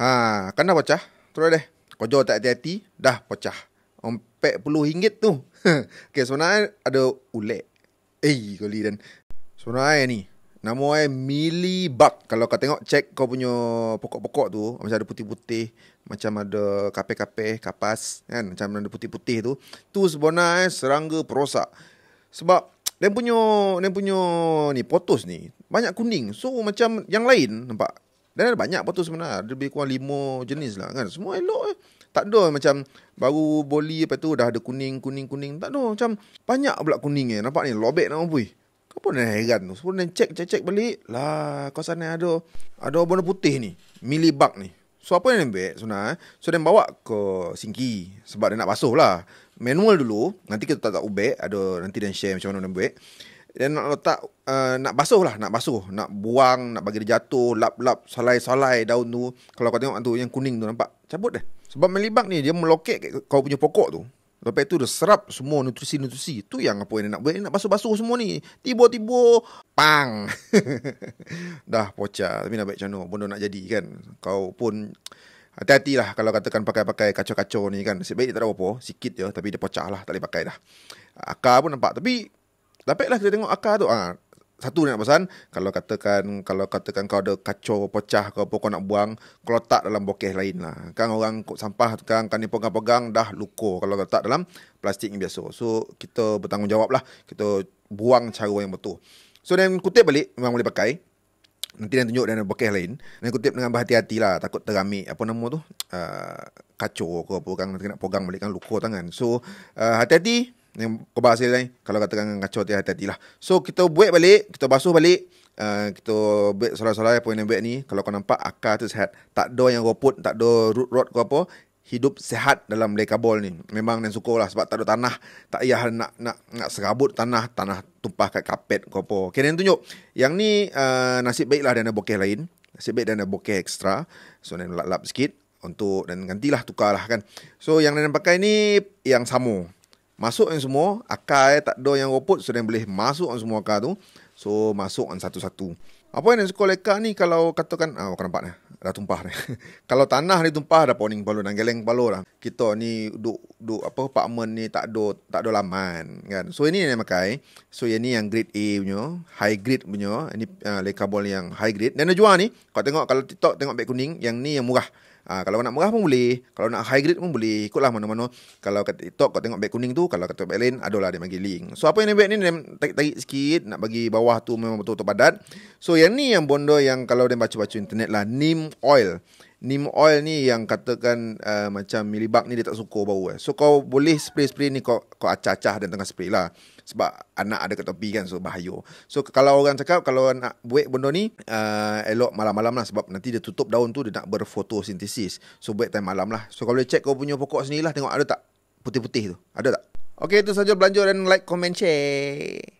Ha, kena pecah. Terus deh. Kojo tak hati-hati, dah pecah. puluh 40 tu. okay, sebenarnya ada ulek. Eh, kali dan. Sebenarnya ni, nama saya Millibug. Kalau kau tengok, cek kau punya pokok-pokok tu. Macam ada putih-putih. Macam ada kape-kape, kapas. Kan? Macam ada putih-putih tu. Tu sebenarnya serangga perosak. Sebab dia punya dia punya ni potos ni banyak kuning so macam yang lain nampak dan ada banyak apa sebenarnya. Ada lebih kurang lima jenis lah kan. Semua elok eh. Tak ada macam baru boli lepas tu dah ada kuning, kuning, kuning. Tak ada macam banyak pula kuning eh. Nampak ni lobek nak mampu Kau pun dah heran tu. Semua cek, cek, cek balik. Lah kau sana ada ada warna putih ni. mili Milibak ni. So apa yang nampak sebenarnya? Eh? So dia bawa ke singki. Sebab dia nak basuh lah. Manual dulu. Nanti kita tak tak ubek. Ada nanti dia share macam mana nampak dia nak letak uh, nak basuh lah nak basuh nak buang nak bagi dia jatuh lap lap salai salai daun tu kalau kau tengok tu yang kuning tu nampak cabut dah sebab melibak ni dia meloket. kau punya pokok tu Lepas tu dia serap semua nutrisi-nutrisi Tu yang apa yang dia nak buat Dia nak basuh-basuh semua ni Tiba-tiba Pang Dah pocah Tapi nak baik macam tu Benda nak jadi kan Kau pun hati hati lah Kalau katakan pakai-pakai kacau-kacau ni kan Sebaik dia tak ada apa-apa Sikit je Tapi dia pocah lah Tak boleh pakai dah Akar pun nampak Tapi tapi lah kita tengok akar tu ha, Satu nak pesan Kalau katakan Kalau katakan kau ada kacau Pecah ke apa kau nak buang Kau letak dalam bokeh lain lah Kan orang sampah Kan, kan ni pegang-pegang Dah luko Kalau letak dalam Plastik yang biasa So kita bertanggungjawab lah Kita buang cara yang betul So then kutip balik Memang boleh pakai Nanti dia tunjuk dengan bokeh lain Dan kutip dengan berhati-hati lah Takut teramik Apa nama tu uh, Kacau ke apa kan, Nanti nak pegang balik kan luko tangan So uh, Hati-hati yang kubah hasil lain kalau katakan kacau dia hati-hati lah so kita buat balik kita basuh balik uh, kita buat solar-solar yang buat ni kalau kau nampak akar tu sehat tak ada yang roput tak ada root rot ke apa hidup sehat dalam leka bol ni memang yang suka lah sebab tak ada tanah tak payah nak nak nak serabut tanah tanah tumpah kat kapet ke apa okay, yang tunjuk yang ni uh, nasib baik lah dia ada bokeh lain nasib baik dia ada bokeh ekstra so dia lap-lap sikit untuk dan gantilah tukarlah kan so yang dia pakai ni yang sama masuk yang semua akar eh, tak ada yang roput so dia boleh masuk on semua akar tu so masuk on satu-satu apa yang suka leka ni kalau katakan ah kau nampak ni dah tumpah ni kalau tanah ni tumpah dah poning palu dan geleng palu lah kita ni duduk duk apa apartment ni tak ada tak ada laman kan so ini yang pakai so ini yang grade A punya high grade punya ini uh, ah, leka ball yang high grade dan dia jual ni kau tengok kalau TikTok tengok beg kuning yang ni yang murah Ha, kalau nak murah pun boleh. Kalau nak high grade pun boleh. Ikutlah mana-mana. Kalau kat TikTok kau tengok beg kuning tu. Kalau kat TikTok lain. Adalah dia bagi link. So apa yang beg ni. Dia tarik-tarik sikit. Nak bagi bawah tu memang betul-betul padat. So yang ni yang bondo yang kalau dia baca-baca internet lah. Neem oil. Nim oil ni yang katakan uh, macam milibak ni dia tak suka bau eh. So kau boleh spray-spray ni kau kau acah-acah dan tengah spray lah. Sebab anak ada kat tepi kan so bahaya. So kalau orang cakap kalau nak buat benda ni uh, elok malam-malam lah sebab nanti dia tutup daun tu dia nak berfotosintesis. So buat time malam lah. So kau boleh check kau punya pokok sini lah tengok ada tak putih-putih tu. Ada tak? Okay itu sahaja belanja dan like, comment, share.